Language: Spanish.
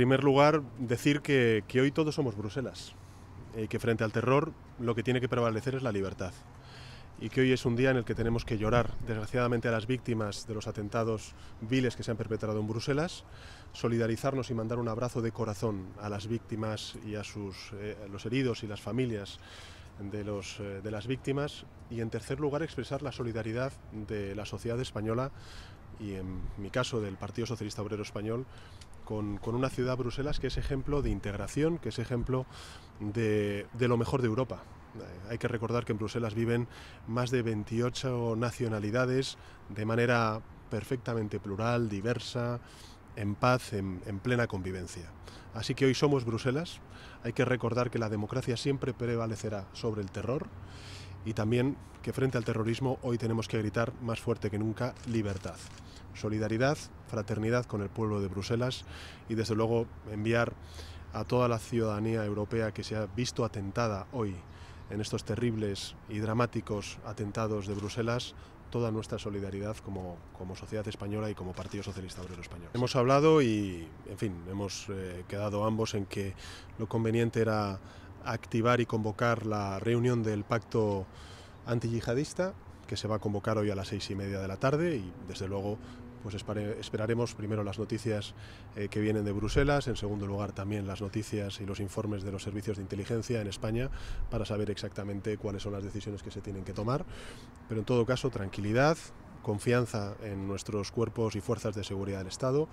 En primer lugar, decir que, hoy todos somos Bruselas, y eh, que frente al terror lo que tiene que prevalecer es la libertad y que hoy es un día en el que tenemos que llorar, desgraciadamente, a las víctimas de los atentados viles que se han perpetrado en Bruselas, solidarizarnos y mandar un abrazo de corazón a las víctimas y a sus, eh, los heridos y las familias de, los, eh, de las víctimas y, en tercer lugar, expresar la solidaridad de la sociedad española y, en mi caso, del Partido Socialista Obrero Español con, una ciudad, Bruselas, que es ejemplo de integración, que es ejemplo de, lo mejor de Europa. Eh, hay que recordar que en Bruselas viven más de 28 nacionalidades de manera perfectamente plural, diversa, en paz, en, plena convivencia. Así que hoy somos Bruselas, hay que recordar que la democracia siempre prevalecerá sobre el terror y también que frente al terrorismo hoy tenemos que gritar más fuerte que nunca libertad. Solidaridad, fraternidad con el pueblo de Bruselas y desde luego enviar a toda la ciudadanía europea que se ha visto atentada hoy en estos terribles y dramáticos atentados de Bruselas toda nuestra solidaridad como, sociedad española y como Partido Socialista Obrero Español. Hemos hablado y, en fin, hemos eh, quedado ambos en que lo conveniente era activar y convocar la reunión del pacto antiyihadista que se va a convocar hoy a las seis y media de la tarde y desde luego pues esperaremos primero las noticias eh, que vienen de Bruselas, en segundo lugar también las noticias y los informes de los servicios de inteligencia en España para saber exactamente cuáles son las decisiones que se tienen que tomar. Pero en todo caso, tranquilidad, confianza en nuestros cuerpos y fuerzas de seguridad del Estado.